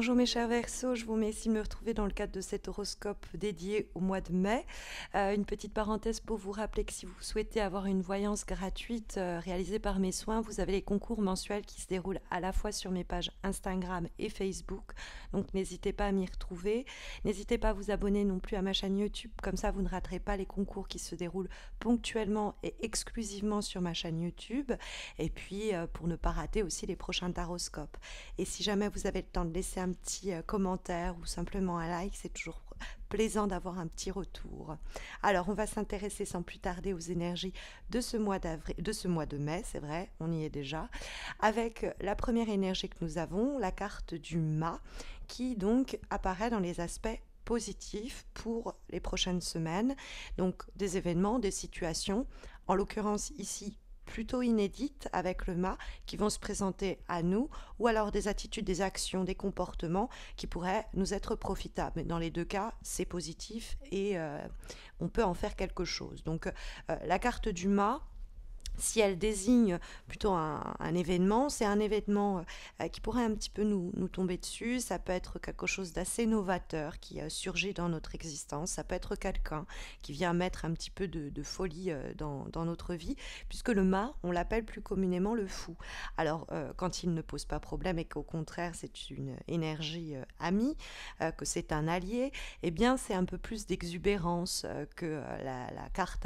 Bonjour mes chers Verseaux, je vous remercie de me retrouver dans le cadre de cet horoscope dédié au mois de mai. Euh, une petite parenthèse pour vous rappeler que si vous souhaitez avoir une voyance gratuite euh, réalisée par mes soins, vous avez les concours mensuels qui se déroulent à la fois sur mes pages Instagram et Facebook. Donc n'hésitez pas à m'y retrouver. N'hésitez pas à vous abonner non plus à ma chaîne YouTube, comme ça vous ne raterez pas les concours qui se déroulent ponctuellement et exclusivement sur ma chaîne YouTube. Et puis euh, pour ne pas rater aussi les prochains taroscopes. Et si jamais vous avez le temps de laisser un un petit euh, commentaire ou simplement un like, c'est toujours plaisant d'avoir un petit retour. Alors, on va s'intéresser sans plus tarder aux énergies de ce mois d'avril, de ce mois de mai, c'est vrai, on y est déjà, avec la première énergie que nous avons, la carte du mât, qui donc apparaît dans les aspects positifs pour les prochaines semaines, donc des événements, des situations, en l'occurrence ici plutôt inédites avec le mât qui vont se présenter à nous ou alors des attitudes, des actions, des comportements qui pourraient nous être profitables. Mais dans les deux cas, c'est positif et euh, on peut en faire quelque chose. Donc euh, la carte du mât, si elle désigne plutôt un, événement, c'est un événement euh, qui pourrait un petit peu nous, nous, tomber dessus, ça peut être quelque chose d'assez novateur qui euh, surgit dans notre existence, ça peut être quelqu'un qui vient mettre un petit peu de, folie euh, dans, dans, notre vie, puisque le mât, on l'appelle plus communément le fou. Alors quand il ne pose pas problème et qu'au contraire c'est une énergie amie, que c'est un allié, eh bien c'est un peu plus d'exubérance que la, la carte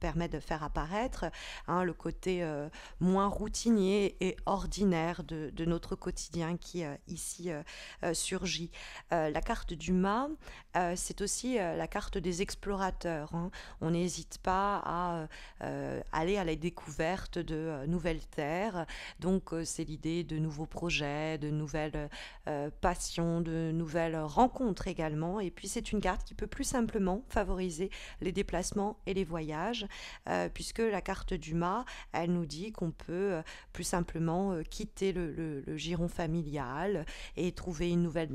permet de faire apparaître Hein, le côté euh, moins routinier et ordinaire de, notre quotidien qui euh, ici euh, surgit. la carte du mât, c'est aussi la carte des explorateurs. Hein. On n'hésite pas à aller à la découverte de nouvelles terres. Donc c'est l'idée de nouveaux projets, de nouvelles passions, de nouvelles rencontres également. Et puis c'est une carte qui peut plus simplement favoriser les déplacements et les voyages, puisque la carte du elle nous dit qu'on peut euh, plus simplement euh, quitter le, giron familial et trouver une nouvelle,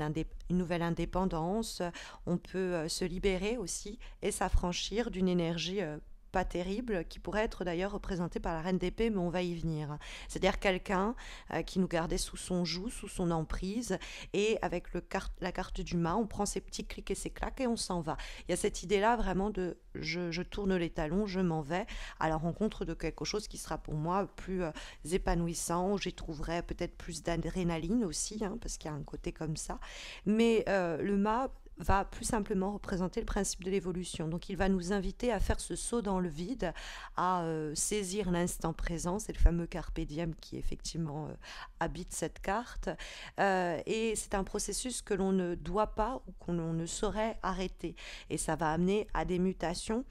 une nouvelle indépendance. On peut euh, se libérer aussi et s'affranchir d'une énergie terrible, qui pourrait être d'ailleurs représenté par la reine d'épée, mais on va y venir. C'est-à-dire quelqu'un euh, qui nous gardait sous son joug, sous son emprise, et avec le carte, la carte du mât, on prend ses petits clics et ses claques et on s'en va. Il y a cette idée-là vraiment de je, tourne les talons, je m'en vais à la rencontre de quelque chose qui sera pour moi plus euh, épanouissant, j'y trouverai peut-être plus d'adrénaline aussi, hein, parce qu'il y a un côté comme ça. Mais euh, le mât va plus simplement représenter le principe de l'évolution. Donc il va nous inviter à faire ce saut dans le vide, à euh, saisir l'instant présent, c'est le fameux carpe qui effectivement euh, habite cette carte, euh, et c'est un processus que l'on ne doit pas ou qu'on ne saurait arrêter. Et ça va amener à des mutations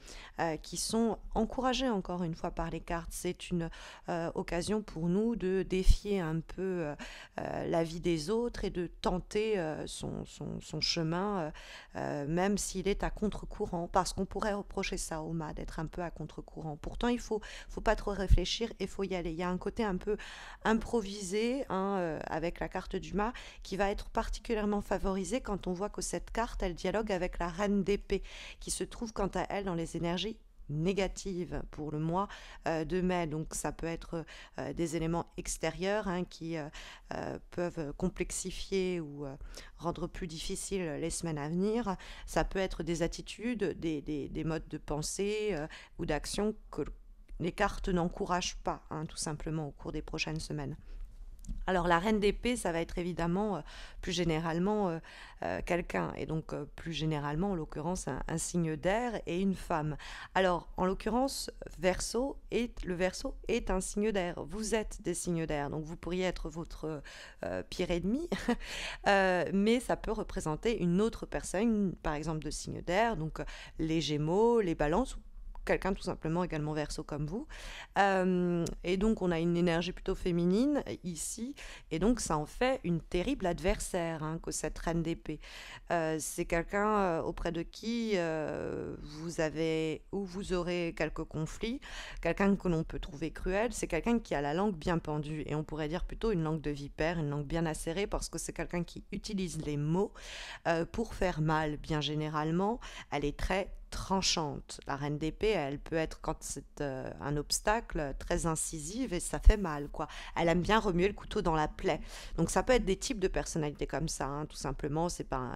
qui sont encouragées encore une fois par les cartes. C'est une occasion pour nous de défier un peu la vie des autres et de tenter son, son chemin euh, même s'il est à contre-courant, parce qu'on pourrait reprocher ça au mât d'être un peu à contre-courant. Pourtant, il faut, faut pas trop réfléchir et faut y aller. Il y a un côté un peu improvisé hein, euh, avec la carte du mât qui va être particulièrement favorisé quand on voit que cette carte, elle dialogue avec la reine d'épée, qui se trouve quant à elle dans les énergies négative pour le mois euh, de mai. Donc ça peut être euh, des éléments extérieurs hein, qui euh, peuvent complexifier ou rendre plus difficile les semaines à venir. Ça peut être des attitudes, des, modes de pensée ou d'action que les cartes n'encouragent pas, hein, tout simplement, au cours des prochaines semaines. Alors la reine d'épée, ça va être évidemment euh, plus généralement euh, euh, quelqu'un, et donc plus généralement en l'occurrence un, signe d'air et une femme. Alors en l'occurrence, est, le verso est un signe d'air, vous êtes des signes d'air, donc vous pourriez être votre pire ennemi, mais ça peut représenter une autre personne, par exemple de signe d'air, donc les gémeaux, les balances, quelqu'un tout simplement également verso comme vous. Euh, et donc on a une énergie plutôt féminine ici, et donc ça en fait une terrible adversaire hein, que cette reine d'épée. Euh, c'est quelqu'un euh, auprès de qui vous avez ou vous aurez quelques conflits, quelqu'un que l'on peut trouver cruel, c'est quelqu'un qui a la langue bien pendue, et on pourrait dire plutôt une langue de vipère, une langue bien acérée, parce que c'est quelqu'un qui utilise les mots pour faire mal bien généralement. Elle est très tranchante. La reine d'épée, elle peut être, quand c'est euh, un obstacle, très incisive et ça fait mal, quoi. Elle aime bien remuer le couteau dans la plaie. Donc ça peut être des types de personnalités comme ça, hein. tout simplement. C'est pas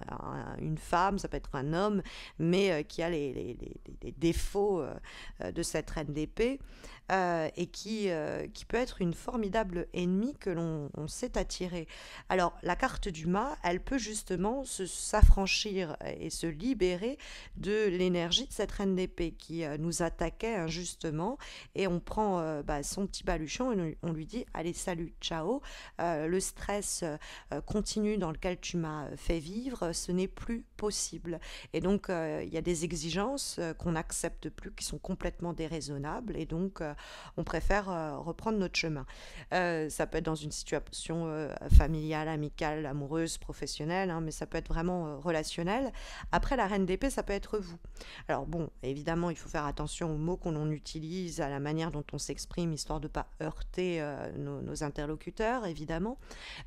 une femme, ça peut être un homme, mais euh, qui a les, défauts euh, de cette reine d'épée et qui, qui peut être une formidable ennemie que l'on sait attirer. Alors la carte du mât, elle peut justement s'affranchir et se libérer de l'énergie de cette reine d'épée qui euh, nous attaquait injustement. Et on prend euh, bah, son petit baluchon et on lui dit Allez, salut, ciao. Euh, le stress continu dans lequel tu m'as fait vivre, ce n'est plus possible. Et donc, il y a des exigences qu'on n'accepte plus, qui sont complètement déraisonnables. Et donc, on préfère reprendre notre chemin. ça peut être dans une situation familiale, amicale, amoureuse, professionnelle, hein, mais ça peut être vraiment relationnel. Après, la reine d'épée, ça peut être vous. Alors bon, évidemment, il faut faire attention aux mots qu'on utilise, à la manière dont on s'exprime, histoire de ne pas heurter euh, nos, interlocuteurs, évidemment.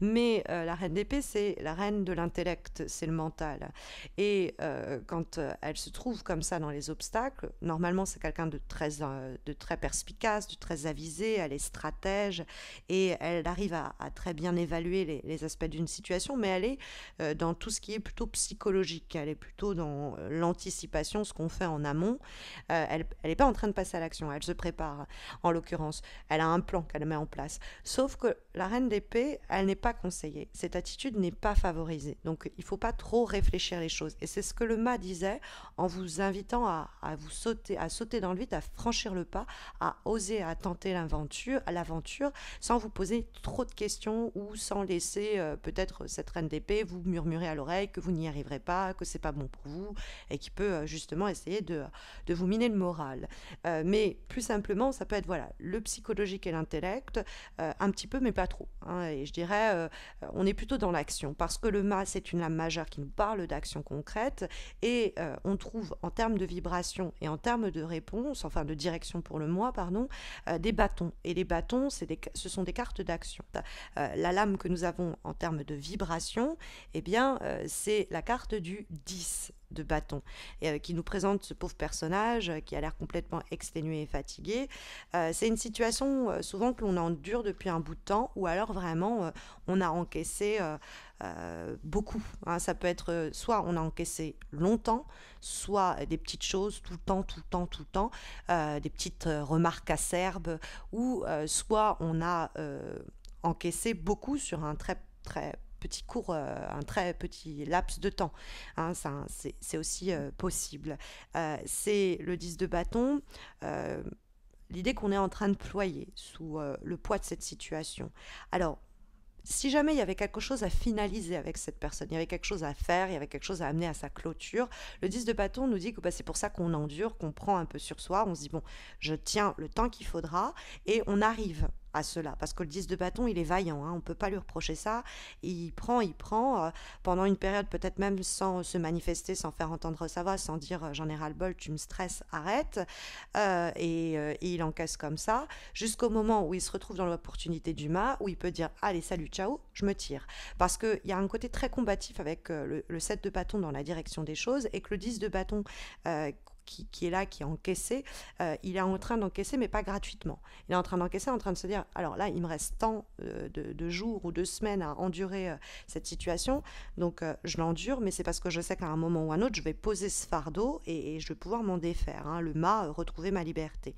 Mais euh, la reine d'épée, c'est la reine de l'intellect, c'est le mental. Et euh, quand elle se trouve comme ça dans les obstacles, normalement, c'est quelqu'un de très, de très perspicace, de très avisé, elle est stratège et elle arrive à, très bien évaluer les aspects d'une situation, mais elle est dans tout ce qui est plutôt psychologique, elle est plutôt dans l'anticipation, qu'on fait en amont, euh, elle n'est pas en train de passer à l'action, elle se prépare en l'occurrence, elle a un plan qu'elle met en place. Sauf que la reine d'épée, elle n'est pas conseillée. Cette attitude n'est pas favorisée. Donc il ne faut pas trop réfléchir les choses. Et c'est ce que le mât disait en vous invitant à, vous sauter, à sauter dans le vide, à franchir le pas, à oser, à tenter l'aventure, à l'aventure, sans vous poser trop de questions ou sans laisser euh, peut-être cette reine d'épée vous murmurer à l'oreille que vous n'y arriverez pas, que c'est pas bon pour vous et qui peut euh, justement essayer de, vous miner le moral. Euh, mais plus simplement, ça peut être voilà le psychologique et l'intellect, un petit peu, mais pas trop. Hein, et je dirais, euh, on est plutôt dans l'action, parce que le Ma, c'est une lame majeure qui nous parle d'action concrète, et euh, on trouve en termes de vibration et en termes de réponse, enfin de direction pour le moi, pardon, euh, des bâtons. Et les bâtons, ce sont des cartes d'action. la lame que nous avons en termes de vibration, eh bien, c'est la carte du 10 de bâton, et, euh, qui nous présente ce pauvre personnage euh, qui a l'air complètement exténué et fatigué. Euh, c'est une situation souvent que l'on endure depuis un bout de temps, ou alors vraiment on a encaissé beaucoup. Hein. Ça peut être soit on a encaissé longtemps, soit des petites choses tout le temps, tout le temps, tout le temps, des petites remarques acerbes, ou soit on a encaissé beaucoup sur un très très petit court, euh, un très petit laps de temps. Hein, c'est aussi euh, possible. Euh, c'est le 10 de bâton l'idée qu'on est en train de ployer sous le poids de cette situation. Alors, si jamais il y avait quelque chose à finaliser avec cette personne, il y avait quelque chose à faire, il y avait quelque chose à amener à sa clôture, le 10 de bâton nous dit que bah, c'est pour ça qu'on endure, qu'on prend un peu sur soi, on se dit, bon, je tiens le temps qu'il faudra, et on arrive à cela. Parce que le 10 de bâton, il est vaillant, hein, on ne peut pas lui reprocher ça. Il prend, il prend, euh, pendant une période peut-être même sans se manifester, sans faire entendre sa voix, sans dire euh, général ai bol tu me stresses, arrête. Euh, et, il encaisse comme ça, jusqu'au moment où il se retrouve dans l'opportunité du mât, où il peut dire allez, salut, ciao, je me tire. Parce qu'il y a un côté très combatif avec le, le, 7 de bâton dans la direction des choses, et que le 10 de bâton qui, est là, qui est encaissé, euh, il est en train d'encaisser, mais pas gratuitement. Il est en train d'encaisser, en train de se dire, alors là, il me reste tant euh, de, jours ou de semaines à endurer euh, cette situation, donc je l'endure, mais c'est parce que je sais qu'à un moment ou un autre, je vais poser ce fardeau et, je vais pouvoir m'en défaire, hein, le mât, retrouver ma liberté.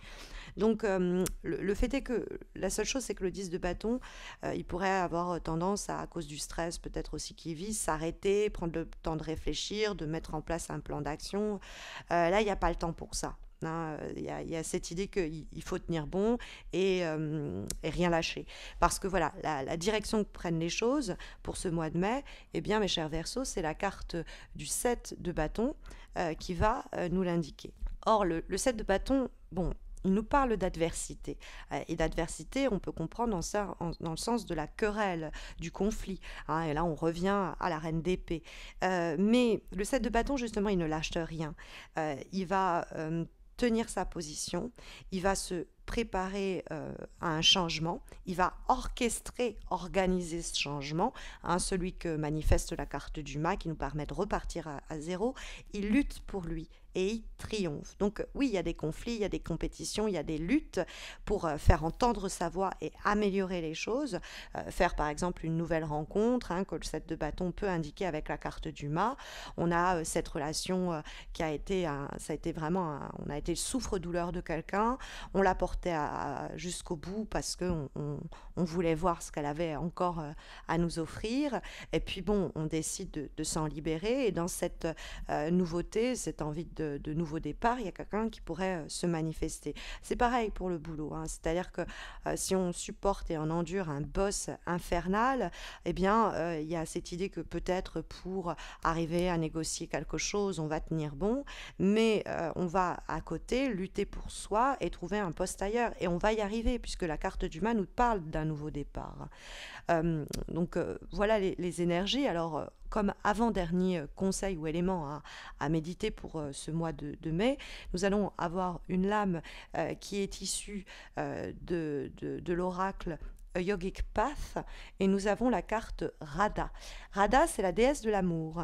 Donc euh, le, fait est que la seule chose, c'est que le 10 de bâton, euh, il pourrait avoir euh, tendance à, à cause du stress peut-être aussi qu'il vit, s'arrêter, prendre le temps de réfléchir, de mettre en place un plan d'action. là, il n'y a pas le temps pour ça. Hein. Il y, a cette idée qu'il faut tenir bon et, rien lâcher. Parce que voilà, la, direction que prennent les choses pour ce mois de mai, eh bien, mes chers Verseaux, c'est la carte du 7 de bâton qui va nous l'indiquer. Or, le, le 7 de bâton, bon, il nous parle d'adversité. Euh, et d'adversité, on peut comprendre dans le sens de la querelle, du conflit. Hein, et là, on revient à la reine d'épée. Euh, mais le 7 de bâton, justement, il ne lâche rien. Euh, il va tenir sa position, il va se préparer à euh, un changement, il va orchestrer, organiser ce changement, hein, celui que manifeste la carte du mât qui nous permet de repartir à, zéro, il lutte pour lui et il triomphe. Donc euh, oui, il y a des conflits, il y a des compétitions, il y a des luttes pour euh, faire entendre sa voix et améliorer les choses. faire par exemple une nouvelle rencontre hein, que le 7 de bâton peut indiquer avec la carte du mât. On a cette relation qui a été, ça a été vraiment, on a été le souffre-douleur de quelqu'un. On l'a porté à jusqu'au bout parce que on, voulait voir ce qu'elle avait encore euh, à nous offrir. Et puis bon, on décide de, s'en libérer. Et dans cette euh, nouveauté, cette envie de, de, nouveau départ, il y a quelqu'un qui pourrait euh, se manifester. C'est pareil pour le boulot. Hein. C'est-à-dire que si on supporte et on endure un boss infernal, et eh bien, il y a cette idée que peut-être pour arriver à négocier quelque chose, on va tenir bon, mais on va à côté lutter pour soi et trouver un poste et on va y arriver, puisque la carte du mât nous parle d'un nouveau départ. Euh, donc euh, voilà les, énergies. Alors, euh, comme avant-dernier conseil ou élément à, méditer pour ce mois de, mai, nous allons avoir une lame qui est issue de, de l'oracle yogic path et nous avons la carte Radha. Radha, c'est la déesse de l'amour.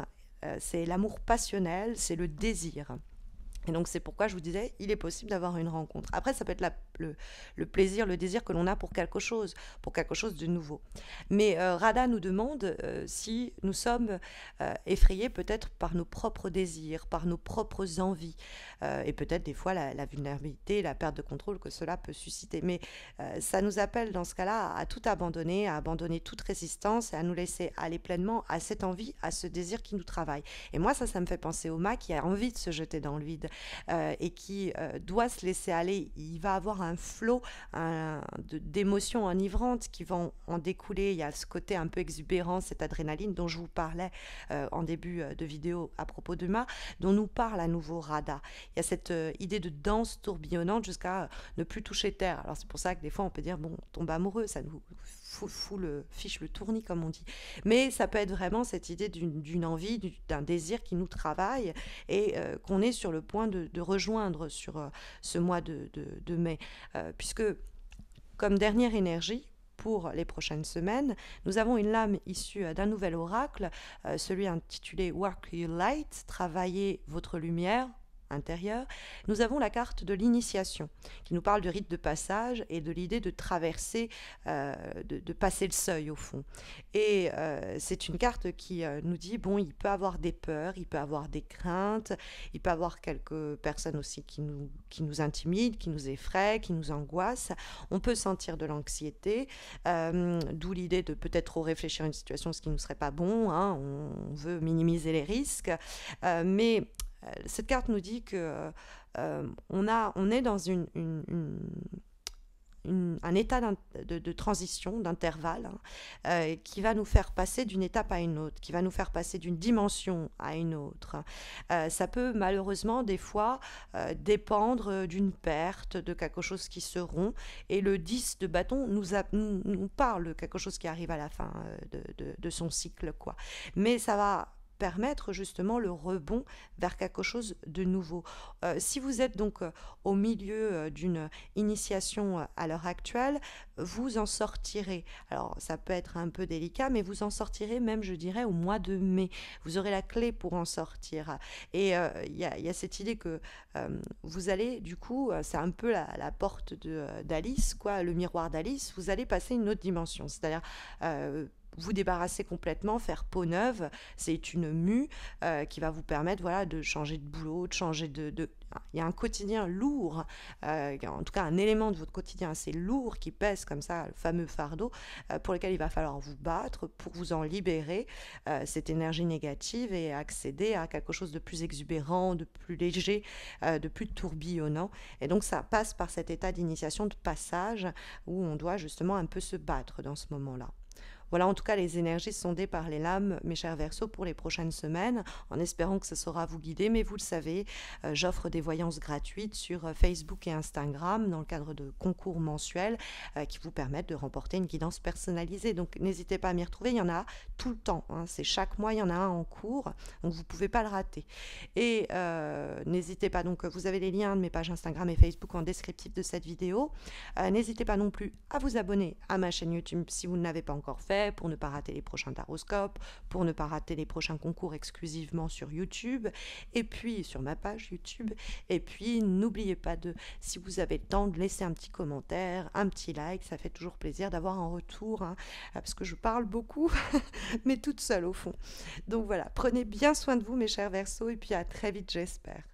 C'est l'amour passionnel, c'est le désir. Et donc c'est pourquoi je vous disais, il est possible d'avoir une rencontre. Après, ça peut être le, plaisir, le désir que l'on a pour quelque chose, pour quelque chose de nouveau. Mais euh, Rada nous demande euh, si nous sommes euh, effrayés peut-être par nos propres désirs, par nos propres envies, et peut-être des fois la, la, vulnérabilité, la perte de contrôle que cela peut susciter. Mais ça nous appelle dans ce cas-là à tout abandonner, à abandonner toute résistance et à nous laisser aller pleinement à cette envie, à ce désir qui nous travaille. Et moi, ça, ça me fait penser au ma qui a envie de se jeter dans le vide euh, et qui euh, doit se laisser aller, il va avoir un flot d'émotions enivrantes qui vont en découler. Il y a ce côté un peu exubérant, cette adrénaline dont je vous parlais euh, en début de vidéo à propos de Ma, dont nous parle à nouveau Rada. Il y a cette idée de danse tourbillonnante jusqu'à ne plus toucher terre. Alors c'est pour ça que des fois on peut dire, bon, tombe amoureux, ça nous fou le, fiche le tournis, comme on dit. Mais ça peut être vraiment cette idée d'une envie, d'un désir qui nous travaille et euh, qu'on est sur le point de, rejoindre sur euh, ce mois de, mai. Euh, puisque, comme dernière énergie, pour les prochaines semaines, nous avons une lame issue d'un nouvel oracle, celui intitulé Work Your Light, Travaillez votre lumière intérieur, nous avons la carte de l'initiation qui nous parle du rite de passage et de l'idée de traverser, euh, de, passer le seuil au fond. Et euh, c'est une carte qui euh, nous dit, bon, il peut avoir des peurs, il peut avoir des craintes, il peut avoir quelques personnes aussi qui nous, qui nous intimident, qui nous effraient, qui nous angoissent. On peut sentir de l'anxiété, d'où l'idée de peut-être trop réfléchir à une situation, ce qui ne serait pas bon. Hein. on veut minimiser les risques. mais euh, cette carte nous dit que euh, on, a, on est dans une, un état de, transition, d'intervalle, hein, euh, qui va nous faire passer d'une étape à une autre, qui va nous faire passer d'une dimension à une autre. Hein. ça peut malheureusement des fois dépendre d'une perte, de quelque chose qui se rompt, et le 10 de bâton nous, nous, parle de quelque chose qui arrive à la fin de, de, de, son cycle. quoi. Mais ça va permettre justement le rebond vers quelque chose de nouveau. Euh, si vous êtes donc euh, au milieu euh, d'une initiation à l'heure actuelle, vous en sortirez. Alors ça peut être un peu délicat, mais vous en sortirez même, je dirais, au mois de mai. Vous aurez la clé pour en sortir. Et il y, a, cette idée que vous allez, du coup, c'est un peu la, la porte d'Alice, quoi, le miroir d'Alice, vous allez passer une autre dimension. C'est-à-dire vous débarrasser complètement, faire peau neuve. C'est une mue euh, qui va vous permettre voilà, de changer de boulot, de changer de... Il y a un quotidien lourd, euh, en tout cas un élément de votre quotidien assez lourd qui pèse comme ça, le fameux fardeau, euh, pour lequel il va falloir vous battre pour vous en libérer, cette énergie négative, et accéder à quelque chose de plus exubérant, de plus léger, de plus tourbillonnant. Et donc ça passe par cet état d'initiation, de passage, où on doit justement un peu se battre dans ce moment-là. Voilà en tout cas les énergies sondées par les lames, mes chers Verseaux, pour les prochaines semaines, en espérant que ça saura vous guider. Mais vous le savez, euh, j'offre des voyances gratuites sur euh, Facebook et Instagram dans le cadre de concours mensuels euh, qui vous permettent de remporter une guidance personnalisée. Donc n'hésitez pas à m'y retrouver, il y en a tout le temps. Hein. C'est chaque mois, il y en a un en cours, donc vous ne pouvez pas le rater. Et n'hésitez pas, donc vous avez les liens de mes pages Instagram et Facebook en descriptif de cette vidéo. n'hésitez pas non plus à vous abonner à ma chaîne YouTube si vous ne l'avez pas encore fait pour ne pas rater les prochains taroscopes, pour ne pas rater les prochains concours exclusivement sur YouTube, et puis sur ma page YouTube. Et puis n'oubliez pas de, si vous avez le temps, de laisser un petit commentaire, un petit like, ça fait toujours plaisir d'avoir un retour, hein, parce que je parle beaucoup, mais toute seule au fond. Donc voilà, prenez bien soin de vous mes chers versos et puis à très vite j'espère.